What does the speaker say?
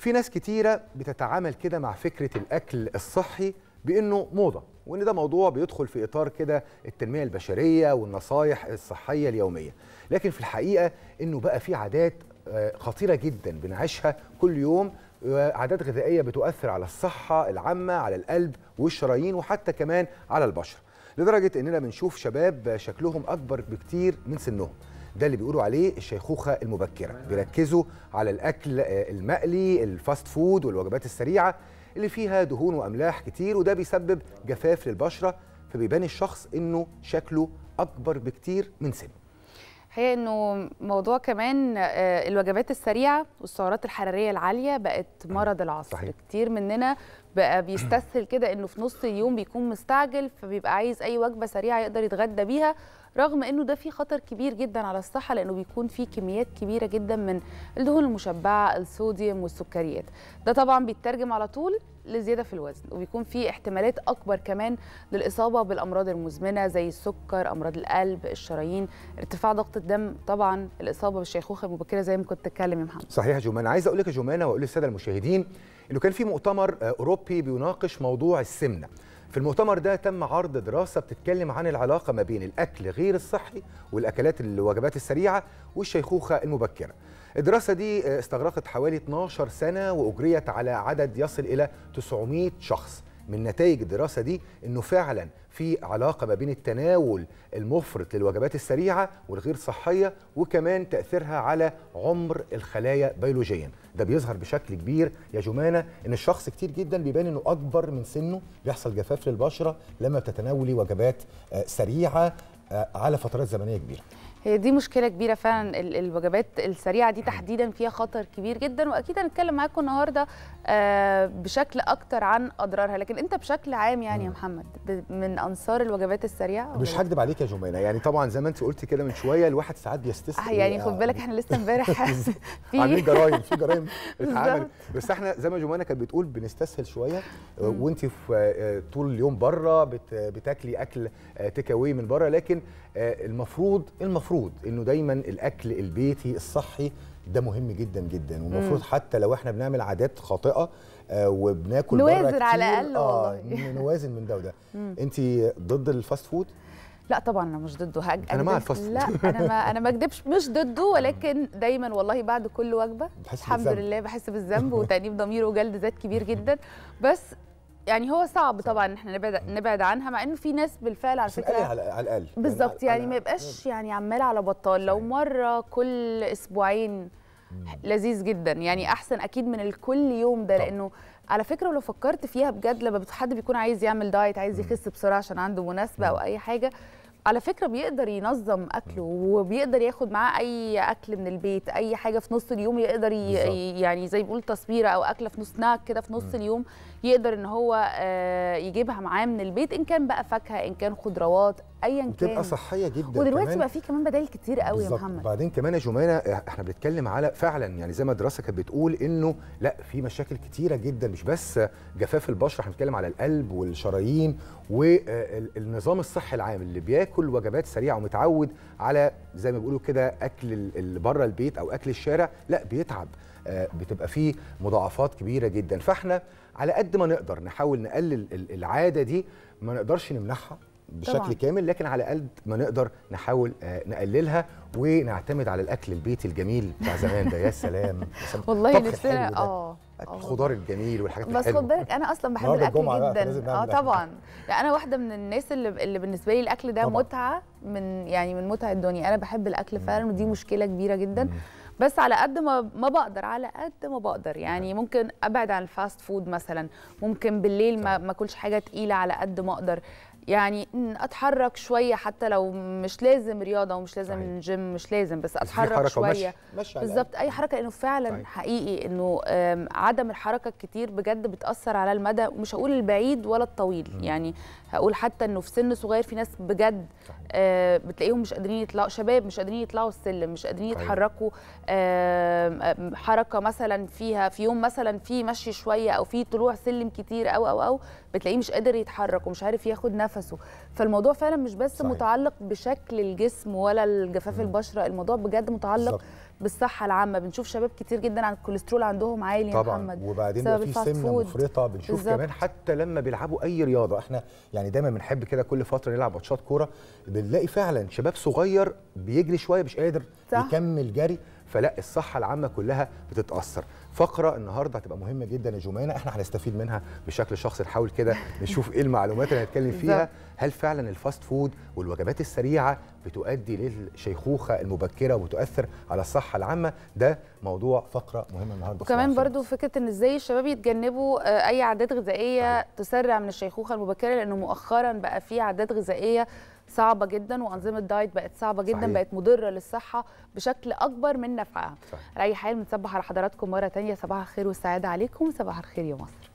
في ناس كتيرة بتتعامل كده مع فكرة الأكل الصحي بأنه موضة وأن ده موضوع بيدخل في إطار كده التنمية البشرية والنصايح الصحية اليومية لكن في الحقيقة أنه بقى في عادات آه، خطيرة جدا بنعيشها كل يوم آه، عادات غذائية بتؤثر على الصحة العامة على القلب والشرايين وحتى كمان على البشر لدرجة أننا بنشوف شباب شكلهم أكبر بكتير من سنهم ده اللي بيقولوا عليه الشيخوخه المبكره بيركزوا على الاكل آه، المقلي الفاست فود والوجبات السريعه اللي فيها دهون واملاح كتير وده بيسبب جفاف للبشره فبيبان الشخص انه شكله اكبر بكتير من سنه هي انه موضوع كمان آه، الوجبات السريعه والسعرات الحراريه العاليه بقت مرض العصر صحيح. كتير مننا بقى بيستسهل كده انه في نص اليوم بيكون مستعجل فبيبقى عايز اي وجبه سريعه يقدر يتغدى بيها رغم انه ده فيه خطر كبير جدا على الصحه لانه بيكون فيه كميات كبيره جدا من الدهون المشبعه الصوديوم والسكريات ده طبعا بيترجم على طول لزياده في الوزن وبيكون فيه احتمالات اكبر كمان للاصابه بالامراض المزمنه زي السكر امراض القلب الشرايين ارتفاع ضغط الدم طبعا الاصابه بالشيخوخه المبكره زي ما كنت اتكلم يا محمد صحيح يا جمانه عايز اقول لك يا جمانه واقول للساده المشاهدين انه كان في مؤتمر آه، اوروبي بيناقش موضوع السمنه في المؤتمر ده تم عرض دراسة بتتكلم عن العلاقة ما بين الأكل غير الصحي والأكلات الوجبات السريعة والشيخوخة المبكرة الدراسة دي آه، استغرقت حوالي 12 سنة وأجريت على عدد يصل إلى 900 شخص من نتائج الدراسه دي انه فعلا في علاقه ما بين التناول المفرط للوجبات السريعه والغير صحيه وكمان تاثيرها على عمر الخلايا بيولوجيا ده بيظهر بشكل كبير يا جمانه ان الشخص كتير جدا بيبان انه اكبر من سنه بيحصل جفاف للبشره لما بتتناولي وجبات آه، سريعه آه، على فترات زمنيه كبيره هي دي مشكله كبيره فعلا الوجبات السريعه دي تحديدا فيها خطر كبير جدا واكيد هنتكلم معاكم النهارده آه، بشكل اكتر عن اضرارها لكن انت بشكل عام يعني يا محمد من انصار الوجبات السريعه مش هكدب عليك يا جمانه يعني طبعا زي ما انت قلت كده من شويه الواحد ساعات بيستسهل آه، يعني خد بالك آه، احنا لسه امبارح في عاملين جرايم في جرايم اتعمل بس احنا زي ما جمانه كانت بتقول بنستسهل شويه وانت في طول اليوم بره بتاكلي اكل تيك من بره لكن المفروض المفروض المفروض انه دايما الاكل البيتي الصحي ده مهم جدا جدا والمفروض حتى لو احنا بنعمل عادات خاطئه آه، وبناكل نوازن بره كتير على الاقل آه نوازن من ده وده انت ضد الفاست فود لا طبعا انا مش ضده هج انا مع الفاست لا انا ما انا ما اكدبش مش ضده ولكن دايما والله بعد كل وجبه الحمد لله بحس بالذنب وتانيب ضمير وجلد ذات كبير جدا بس يعني هو صعب طبعا ان احنا نبعد نبعد عنها مع انه في ناس بالفعل على فكره على الاقل بالظبط يعني, يعني ما يبقاش يعني عمال على بطال لو مره كل اسبوعين لذيذ جدا يعني احسن اكيد من الكل يوم ده لانه على فكره لو فكرت فيها بجد لما حد بيكون عايز يعمل دايت عايز يخس بسرعه عشان عنده مناسبه او اي حاجه على فكره بيقدر ينظم اكله وبيقدر ياخد معاه اي اكل من البيت اي حاجه في نص اليوم يقدر يعني زي بيقول تصبيره او اكله في نص سناك كده في نص م. اليوم يقدر ان هو آه، يجيبها معاه من البيت ان كان بقى فاكهه ان كان خضروات ايا كان بتبقى صحيه جدا ودلوقتي بقى في كمان بدائل كتير قوي يا محمد وبعدين كمان يا جمانه آه، احنا بنتكلم على فعلا يعني زي ما الدراسه كانت بتقول انه لا في مشاكل كتيره جدا مش بس جفاف البشره احنا بنتكلم على القلب والشرايين والنظام الصحي العام اللي بياكل وجبات سريعه ومتعود على زي ما بيقولوا كده اكل اللي بره البيت او اكل الشارع لا بيتعب آه، بتبقى فيه مضاعفات كبيره جدا فاحنا على قد ما نقدر نحاول نقلل العاده دي ما نقدرش نمنحها بشكل طبعا. كامل لكن على قد ما نقدر نحاول آه، نقللها ونعتمد على الاكل البيتي الجميل بتاع زمان ده يا سلام والله نفسنا آه،, اه الخضار الجميل والحاجات بس خد بالك انا اصلا بحب الاكل جدا اه طبعا يعني انا واحده من الناس اللي, اللي بالنسبه لي الاكل ده طبعًا. متعه من يعني من متع الدنيا انا بحب الاكل فعلا ودي مشكله كبيره جدا مم. بس على قد ما ما بقدر على قد ما بقدر يعني ممكن ابعد عن الفاست فود مثلا ممكن بالليل ما ما اكلش حاجه تقيله على قد ما اقدر يعني اتحرك شويه حتى لو مش لازم رياضه ومش لازم صحيح. جيم مش لازم بس اتحرك شويه بالظبط اي حركه لانه فعلا صحيح. حقيقي انه عدم الحركه الكتير بجد بتاثر على المدى ومش هقول البعيد ولا الطويل م. يعني هقول حتى انه في سن صغير في ناس بجد آه بتلاقيهم مش قادرين يطلعوا شباب مش قادرين يطلعوا السلم مش قادرين يتحركوا آه حركه مثلا فيها في يوم مثلا في مشي شويه او في طلوع سلم كتير او او او بتلاقيه مش قادر يتحرك ومش عارف ياخد نفس نفسه فالموضوع فعلا مش بس صحيح. متعلق بشكل الجسم ولا الجفاف البشره الموضوع بجد متعلق صح. بالصحه العامه بنشوف شباب كتير جدا عن الكوليسترول عندهم عالي طبعا محمد وبعدين في سمنه مفرطه بنشوف بالزبط. كمان حتى لما بيلعبوا اي رياضه احنا يعني دايما بنحب كده كل فتره نلعب ماتشات كوره بنلاقي فعلا شباب صغير بيجري شويه مش قادر صح. يكمل جري فلا الصحه العامه كلها بتتاثر فقره النهارده هتبقى مهمه جدا يا جمانه احنا هنستفيد منها بشكل شخصي نحاول كده نشوف ايه المعلومات اللي هنتكلم فيها هل فعلا الفاست فود والوجبات السريعه بتؤدي للشيخوخه المبكره وبتؤثر على الصحه العامه ده موضوع فقره مهمه النهارده وكمان برضو فكره ان ازاي الشباب يتجنبوا آه، اي عادات غذائيه تسرع من الشيخوخه المبكره لانه مؤخرا بقى في عادات غذائيه صعبه جدا وانظمه دايت بقت صعبه جدا صحيح. بقت مضره للصحه بشكل اكبر من نفعها على اي حال بنصبح على حضراتكم مره ثانيه صباح الخير والسعاده عليكم صباح الخير يا مصر